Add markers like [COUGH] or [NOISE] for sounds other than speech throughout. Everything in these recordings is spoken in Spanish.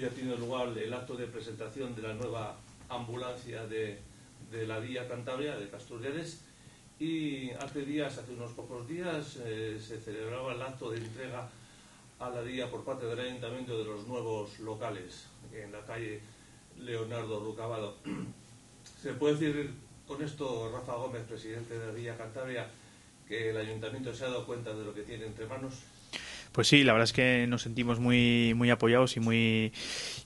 ya tiene lugar el acto de presentación de la nueva ambulancia de, la vía Cantabria de Castrullares y hace días, hace unos pocos días, eh, se celebraba el acto de entrega a la vía por parte del Ayuntamiento de los nuevos locales en la calle Leonardo Rucavado. [CLEARS THROAT] Se puede decir con esto, Rafa Gómez, presidente de la Villa Cantabria, que el Ayuntamiento se ha dado cuenta de lo que tiene entre manos, pues sí, la verdad es que nos sentimos muy, muy apoyados y muy,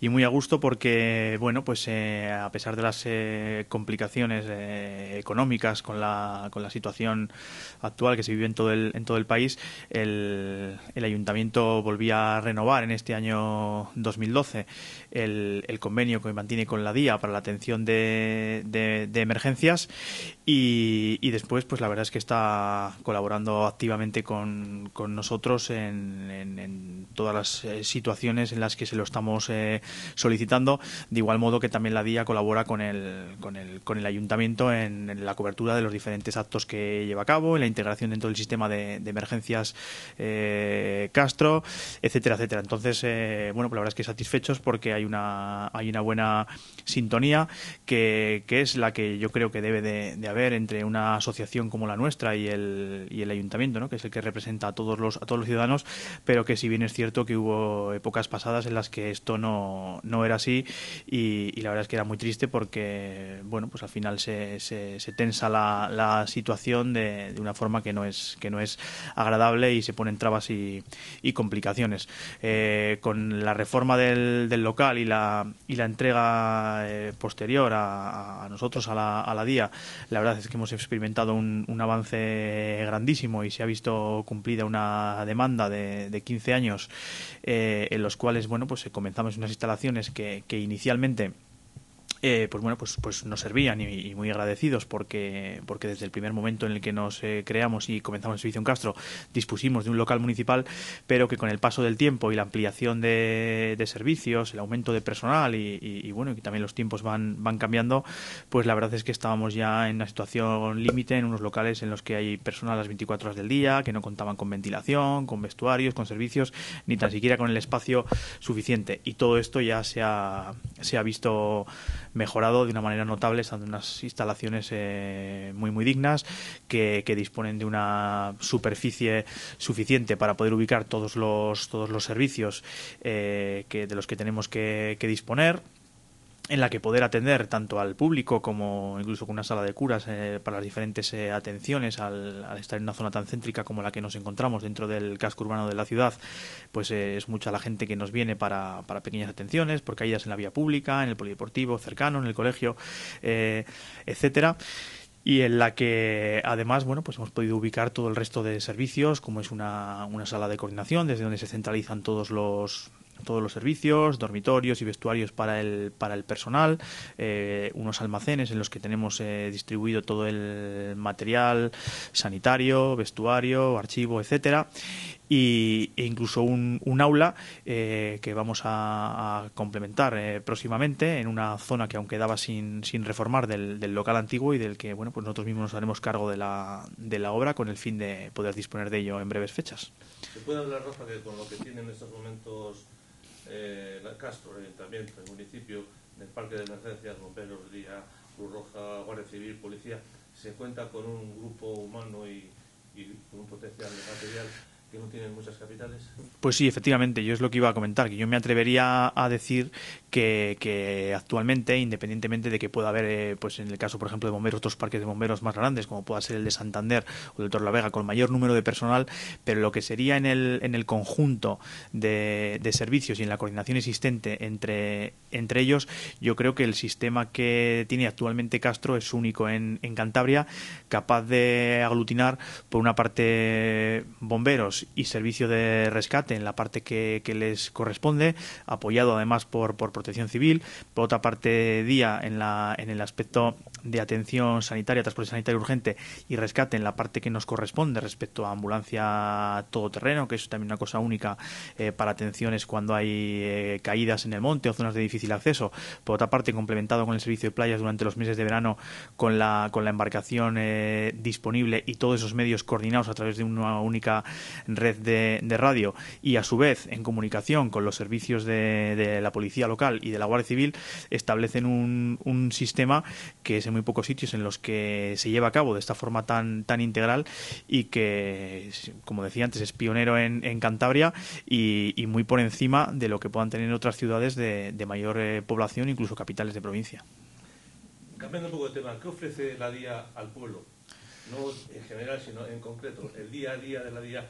y muy a gusto porque, bueno, pues eh, a pesar de las eh, complicaciones eh, económicas con la, con la situación actual que se vive en todo el, en todo el país, el, el ayuntamiento volvía a renovar en este año 2012 el, el convenio que mantiene con la DIA para la atención de, de, emergencias y, y, después, pues la verdad es que está colaborando activamente con, con nosotros en en, todas las eh, situaciones en las que se lo estamos eh, solicitando. De igual modo que también la DIA colabora con el, con el, con el ayuntamiento en, la cobertura de los diferentes actos que lleva a cabo, en la integración dentro del sistema de, emergencias eh, Castro, etcétera, etcétera. Entonces, bueno, pues la verdad es que satisfechos porque hay una, hay una buena sintonía que, es la que yo creo que debe de, de haber entre una asociación como la nuestra y el, y el ayuntamiento, que es el que representa a todos los, a todos los ciudadanos pero que si bien es cierto que hubo épocas pasadas en las que esto no, no era así y, la verdad es que era muy triste porque, bueno, pues al final se, se, tensa la, la situación de, una forma que no, es, que no es agradable y se ponen trabas y, complicaciones. Eh, con la reforma del, local y la, y la entrega eh, posterior a, nosotros, a la, a la día la verdad es que hemos experimentado un, un avance grandísimo y se ha visto cumplida una demanda de de, 15 años, eh, en los cuales, bueno, pues eh, comenzamos unas instalaciones que, que inicialmente eh, pues bueno, pues, pues nos servían y, muy agradecidos porque, porque desde el primer momento en el que nos eh, creamos y comenzamos el servicio en Castro dispusimos de un local municipal, pero que con el paso del tiempo y la ampliación de, servicios, el aumento de personal y, y, y, también los tiempos van, van cambiando, pues la verdad es que estábamos ya en una situación límite en unos locales en los que hay personal las 24 horas del día, que no contaban con ventilación, con vestuarios, con servicios, ni tan siquiera con el espacio suficiente. Y todo esto ya se se ha visto mejorado de una manera notable, están unas instalaciones eh, muy muy dignas que, disponen de una superficie suficiente para poder ubicar todos los todos los servicios eh, de los que tenemos que disponer en la que poder atender tanto al público como incluso con una sala de curas eh, para las diferentes eh, atenciones al, estar en una zona tan céntrica como la que nos encontramos dentro del casco urbano de la ciudad, pues eh, es mucha la gente que nos viene para, para, pequeñas atenciones, porque caídas en la vía pública, en el polideportivo cercano, en el colegio, etcétera y en la que además bueno pues hemos podido ubicar todo el resto de servicios como es una, una sala de coordinación desde donde se centralizan todos los todos los servicios, dormitorios y vestuarios para el, para el personal, eh, unos almacenes en los que tenemos eh, distribuido todo el material sanitario, vestuario, archivo, etcétera, y, e incluso un, un aula eh, que vamos a, complementar próximamente en una zona que aún quedaba sin, reformar del, del, local antiguo y del que bueno pues nosotros mismos nos haremos cargo de la, de la obra con el fin de poder disponer de ello en breves fechas. Eh, Castro, el Ayuntamiento, el municipio, en el Parque de Emergencias, Bomberos, Día, Cruz Roja, Guardia Civil, Policía, se cuenta con un grupo humano y, con un potencial de material que no tienen muchas capitales. Pues sí, efectivamente, yo es lo que iba a comentar, que yo me atrevería a decir que, actualmente, independientemente de que pueda haber, eh, pues en el caso, por ejemplo, de bomberos, otros parques de bomberos más grandes, como pueda ser el de Santander o el de Vega, con mayor número de personal, pero lo que sería en el, en el conjunto de, servicios y en la coordinación existente entre, entre ellos, yo creo que el sistema que tiene actualmente Castro es único en Cantabria, capaz de aglutinar, por una parte, bomberos, y servicio de rescate en la parte que, que les corresponde, apoyado además por, por protección civil. Por otra parte, Día en, la, en el aspecto de atención sanitaria, transporte sanitario urgente y rescate en la parte que nos corresponde respecto a ambulancia todoterreno, que es también una cosa única eh, para atenciones cuando hay eh, caídas en el monte o zonas de difícil acceso. Por otra parte, complementado con el servicio de playas durante los meses de verano con la, con la embarcación eh, disponible y todos esos medios coordinados a través de una única red de, radio y a su vez en comunicación con los servicios de, la policía local y de la Guardia Civil establecen un, sistema que es muy pocos sitios en los que se lleva a cabo de esta forma tan, tan integral y que, como decía antes, es pionero en, Cantabria y, muy por encima de lo que puedan tener otras ciudades de, mayor eh, población, incluso capitales de provincia. Cambiando un poco de tema, ¿qué ofrece la Día al pueblo? No en general, sino en concreto, el día a día de la Día.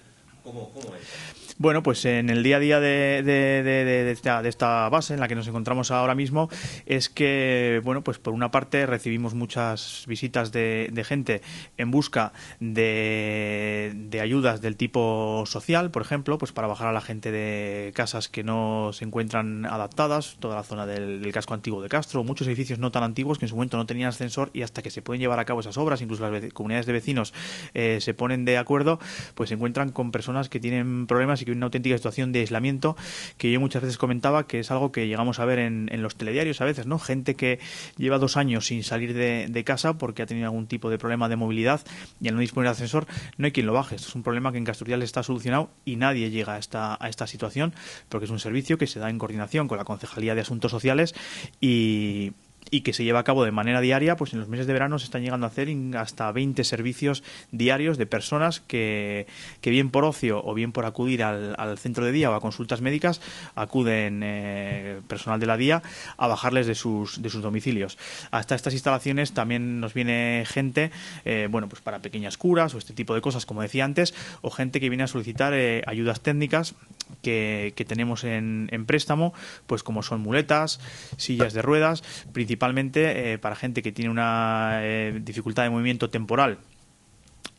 Bueno, pues en el día a día de, esta, base en la que nos encontramos ahora mismo es que, bueno, pues por una parte recibimos muchas visitas de, gente en busca de, ayudas del tipo social, por ejemplo, pues para bajar a la gente de casas que no se encuentran adaptadas, toda la zona del, casco antiguo de Castro, muchos edificios no tan antiguos que en su momento no tenían ascensor y hasta que se pueden llevar a cabo esas obras, incluso las comunidades de vecinos eh, se ponen de acuerdo, pues se encuentran con personas que tienen problemas y que una auténtica situación de aislamiento que yo muchas veces comentaba que es algo que llegamos a ver en, los telediarios a veces, ¿no? Gente que lleva dos años sin salir de, casa porque ha tenido algún tipo de problema de movilidad y al no disponer de ascensor no hay quien lo baje. Esto es un problema que en Casturial está solucionado y nadie llega a esta, a esta situación porque es un servicio que se da en coordinación con la Concejalía de Asuntos Sociales y, y que se lleva a cabo de manera diaria, pues en los meses de verano se están llegando a hacer hasta 20 servicios diarios de personas que, bien por ocio o bien por acudir al, centro de día o a consultas médicas, acuden eh, personal de la día a bajarles de sus, de sus domicilios. Hasta estas instalaciones también nos viene gente, eh, bueno, pues para pequeñas curas o este tipo de cosas, como decía antes, o gente que viene a solicitar eh, ayudas técnicas que, tenemos en, en, préstamo, pues como son muletas, sillas de ruedas, principalmente principalmente eh, para gente que tiene una eh, dificultad de movimiento temporal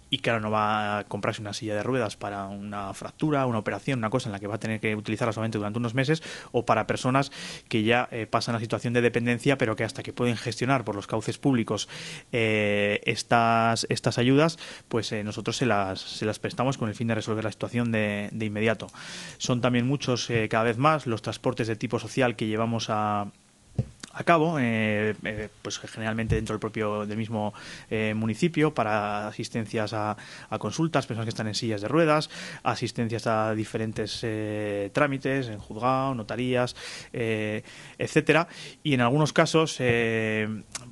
y que ahora no va a comprarse una silla de ruedas para una fractura, una operación, una cosa en la que va a tener que utilizarla solamente durante unos meses, o para personas que ya eh, pasan la situación de dependencia, pero que hasta que pueden gestionar por los cauces públicos estas, estas ayudas, pues nosotros se las, prestamos con el fin de resolver la situación de inmediato. Son también muchos, cada vez más, los transportes de tipo social que llevamos a, a cabo, eh, eh, pues generalmente dentro del propio del mismo eh, municipio para asistencias a, consultas, personas que están en sillas de ruedas, asistencias a diferentes trámites en juzgado, notarías, etcétera. Y en algunos casos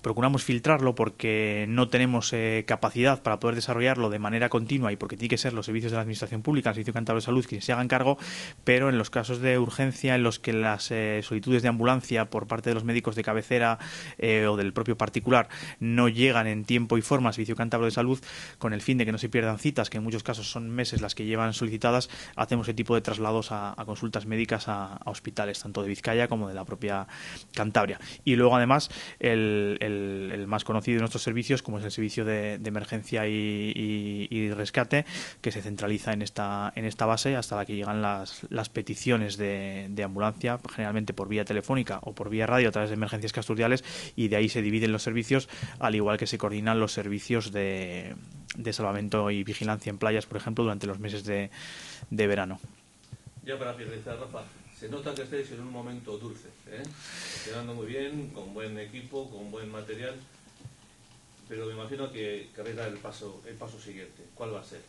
procuramos filtrarlo porque no tenemos capacidad para poder desarrollarlo de manera continua y porque tiene que ser los servicios de la administración pública, el Servicio Cantabria de Salud, quienes se hagan cargo. Pero en los casos de urgencia, en los que las solicitudes de ambulancia por parte de los médicos de cabecera eh, o del propio particular no llegan en tiempo y forma al Servicio Cántabro de Salud, con el fin de que no se pierdan citas, que en muchos casos son meses las que llevan solicitadas, hacemos ese tipo de traslados a, consultas médicas a, hospitales, tanto de Vizcaya como de la propia Cantabria. Y luego, además, el, más conocido de nuestros servicios, como es el servicio de, emergencia y, rescate, que se centraliza en esta, en esta base hasta la que llegan las, peticiones de ambulancia, generalmente por vía telefónica o por vía radio a través de emergencias castoriales y de ahí se dividen los servicios, al igual que se coordinan los servicios de, de salvamento y vigilancia en playas, por ejemplo, durante los meses de, de verano. Ya para finalizar, Rafa, se nota que estáis en un momento dulce, ¿eh? funcionando muy bien, con buen equipo, con buen material pero me imagino que carrera el paso, el paso siguiente. ¿Cuál va a ser?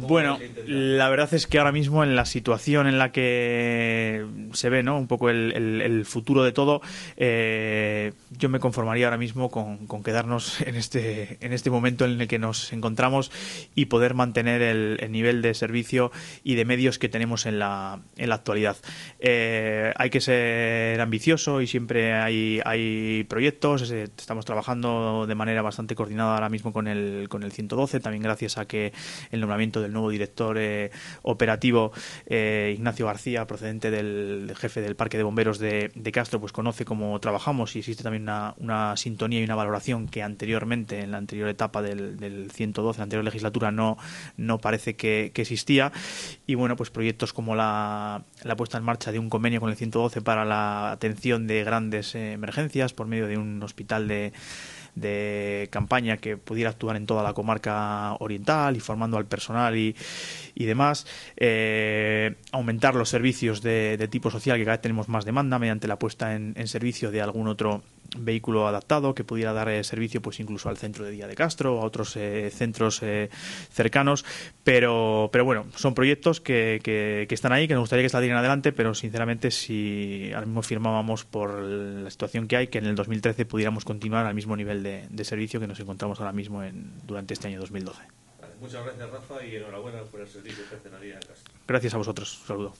bueno, la verdad es que ahora mismo en la situación en la que se ve ¿no? un poco el, futuro de todo, eh, yo me conformaría ahora mismo con, quedarnos [LAUGHS] en este, en este momento en el que nos encontramos y poder mantener el, nivel de servicio y de medios que tenemos en la, en la actualidad. Eh, hay que ser ambicioso y siempre hay, hay proyectos, estamos trabajando de manera bastante coordinada ahora mismo con el, con el 112, también gracias a que el nombramiento del nuevo director eh, operativo, eh, Ignacio García, procedente del jefe del Parque de Bomberos de, Castro, pues conoce cómo trabajamos y existe también una, una, sintonía y una valoración que anteriormente, en la anterior etapa del, del 112, la anterior legislatura, no, no parece que, existía. Y bueno, pues proyectos como la, la puesta en marcha de un convenio con el 112 para la atención de grandes eh, emergencias por medio de un hospital de, de campaña que pudiera actuar en toda la comarca oriental y formando al personal y, y demás, eh, aumentar los servicios de, tipo social que cada vez tenemos más demanda mediante la puesta en servicio de algún otro vehículo adaptado que pudiera dar eh, servicio pues incluso al centro de Día de Castro o a otros eh, centros eh, cercanos pero pero bueno son proyectos que, que, están ahí que nos gustaría que salieran adelante pero sinceramente si ahora mismo firmábamos por la situación que hay que en el 2013 pudiéramos continuar al mismo nivel de, servicio que nos encontramos ahora mismo en, durante este año 2012 Muchas gracias Rafa y enhorabuena por el servicio que hacen a Día de Castro. Gracias a vosotros, saludo.